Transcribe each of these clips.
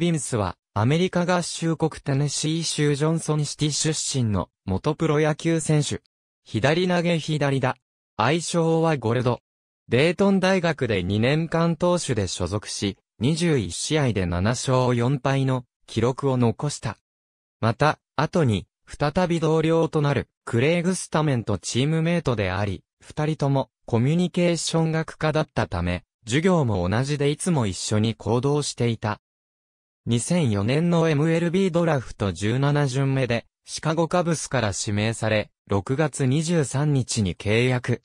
ビムスは、アメリカ合衆国テネシー州ジョンソンシティ出身の元プロ野球選手。左投げ左だ。愛称はゴルド。デートン大学で2年間投手で所属し、21試合で7勝4敗の記録を残した。また、後に、再び同僚となるクレイグ・スタメンとチームメイトであり、二人ともコミュニケーション学科だったため、授業も同じでいつも一緒に行動していた。2004年の MLB ドラフト17巡目で、シカゴカブスから指名され、6月23日に契約。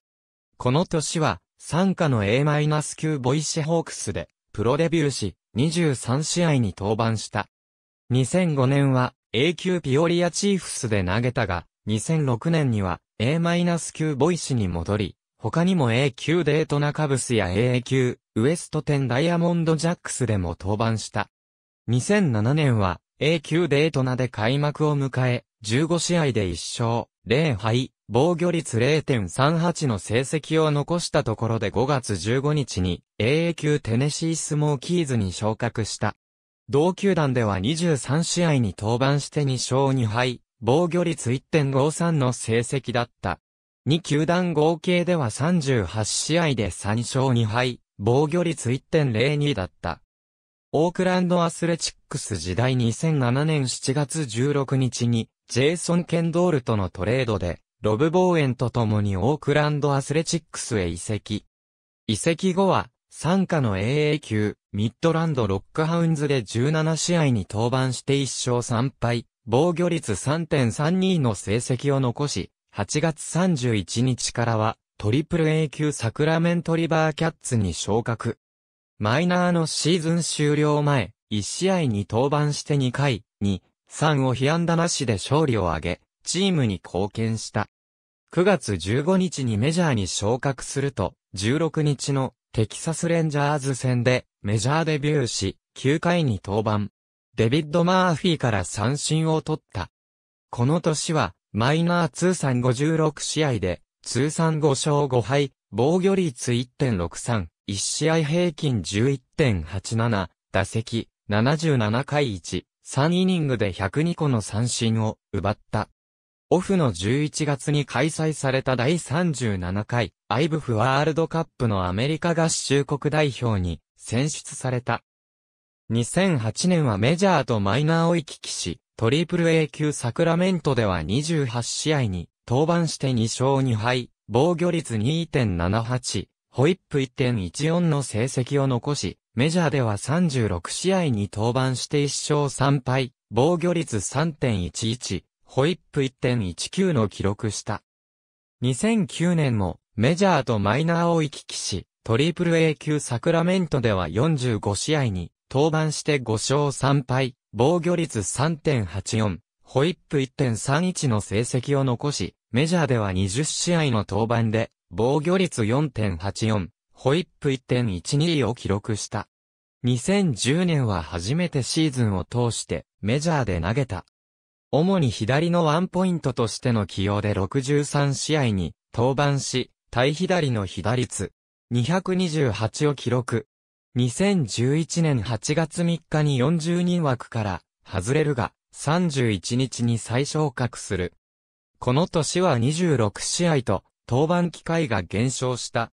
この年は、参加の A-9 ボイシホークスで、プロデビューし、23試合に登板した。2005年は、A 級ピオリアチーフスで投げたが、2006年には A-9 ボイシに戻り、他にも A 級デートナカブスや AA 級、ウエストテンダイヤモンドジャックスでも登板した。2007年は A 級デートナで開幕を迎え、15試合で1勝、0敗、防御率0.38の成績を残したところで5月15日に a 級テネシースモーキーズに昇格した。同球団では23試合に登板して2勝2敗、防御率1.53の成績だった。2球団合計では38試合で3勝2敗、防御率1.02だった。オークランドアスレチックス時代2007年7月16日に、ジェイソン・ケンドールとのトレードで、ロブ・ボーエンと共にオークランドアスレチックスへ移籍。移籍後は、参加の AA 級、ミッドランド・ロックハウンズで17試合に登板して1勝3敗、防御率3.32の成績を残し、8月31日からは、トリプル A 級サクラメントリバーキャッツに昇格。マイナーのシーズン終了前、1試合に登板して2回、2、3を被安打なしで勝利を挙げ、チームに貢献した。9月15日にメジャーに昇格すると、16日のテキサスレンジャーズ戦でメジャーデビューし、9回に登板。デビッド・マーフィーから三振を取った。この年は、マイナー通算56試合で、通算5勝5敗、防御率1.63、1試合平均11.87、打席、77回1、3イニングで102個の三振を奪った。オフの11月に開催された第37回アイブフワールドカップのアメリカ合衆国代表に選出された。2008年はメジャーとマイナーを行き来し、トリプル A 級サクラメントでは28試合に登板して2勝2敗、防御率2.78、ホイップ1.14の成績を残し、メジャーでは36試合に登板して1勝3敗、防御率3.11、ホイップ1.19の記録した。2009年もメジャーとマイナーを行き来し、トリプル A 級サクラメントでは45試合に登板して5勝3敗、防御率3.84、ホイップ1.31の成績を残し、メジャーでは20試合の登板で防御率4.84、ホイップ1.12を記録した。2010年は初めてシーズンを通してメジャーで投げた。主に左のワンポイントとしての起用で63試合に登板し、対左の被打率228を記録。2011年8月3日に40人枠から外れるが31日に再昇格する。この年は26試合と登板機会が減少した。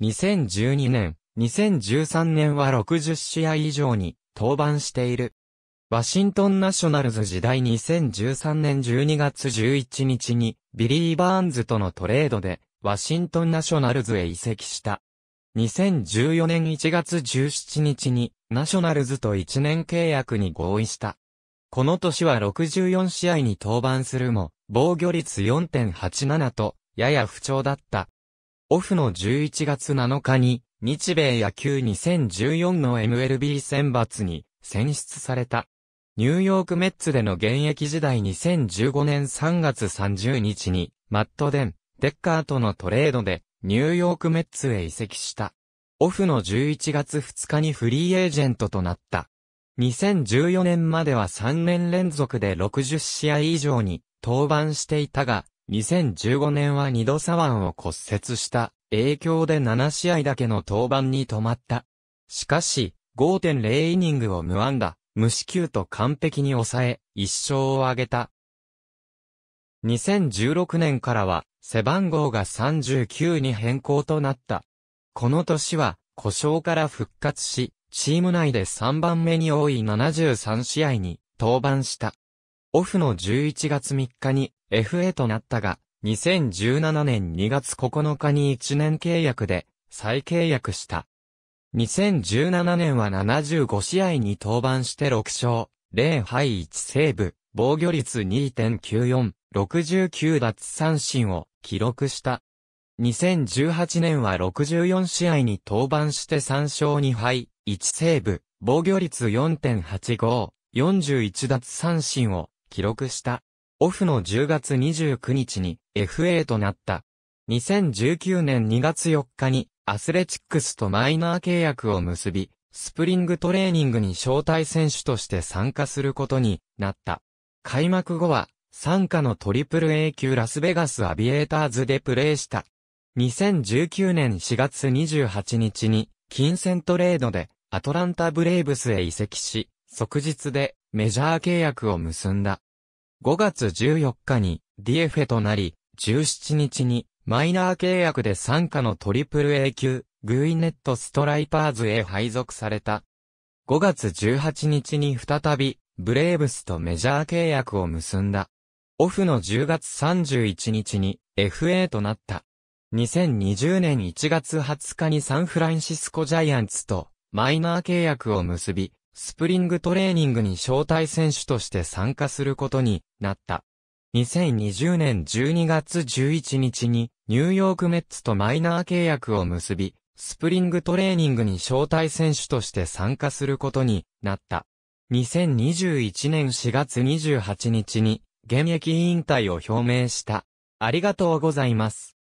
2012年、2013年は60試合以上に登板している。ワシントンナショナルズ時代2013年12月11日にビリー・バーンズとのトレードでワシントンナショナルズへ移籍した。2014年1月17日にナショナルズと1年契約に合意した。この年は64試合に登板するも防御率4.87とやや不調だった。オフの11月7日に、日米野球2014の MLB 選抜に選出された。ニューヨークメッツでの現役時代2015年3月30日に、マット・デン、デッカーとのトレードで、ニューヨークメッツへ移籍した。オフの11月2日にフリーエージェントとなった。2014年までは3年連続で60試合以上に登板していたが、2015年は二度左腕を骨折した影響で7試合だけの登板に止まった。しかし、5.0イニングを無安打、無四球と完璧に抑え、一勝を挙げた。2016年からは、背番号が39に変更となった。この年は、故障から復活し、チーム内で3番目に多い73試合に登板した。オフの11月3日に FA となったが、2017年2月9日に1年契約で再契約した。2017年は75試合に登板して6勝、0敗1セーブ、防御率2.94、69奪三振を記録した。2018年は64試合に登板して3勝2敗、1セーブ、防御率4.85、41奪三振を記録した。オフの10月29日に FA となった。2019年2月4日にアスレチックスとマイナー契約を結び、スプリングトレーニングに招待選手として参加することになった。開幕後は、参加のトリプル A 級ラスベガスアビエーターズでプレーした。2019年4月28日に、金銭トレードでアトランタブレイブスへ移籍し、即日でメジャー契約を結んだ。5月14日に d f ェとなり、17日にマイナー契約で参加のトリプル A 級、グイネットストライパーズへ配属された。5月18日に再び、ブレーブスとメジャー契約を結んだ。オフの10月31日に FA となった。2020年1月20日にサンフランシスコジャイアンツとマイナー契約を結び、スプリングトレーニングに招待選手として参加することになった。2020年12月11日にニューヨークメッツとマイナー契約を結び、スプリングトレーニングに招待選手として参加することになった。2021年4月28日に現役引退を表明した。ありがとうございます。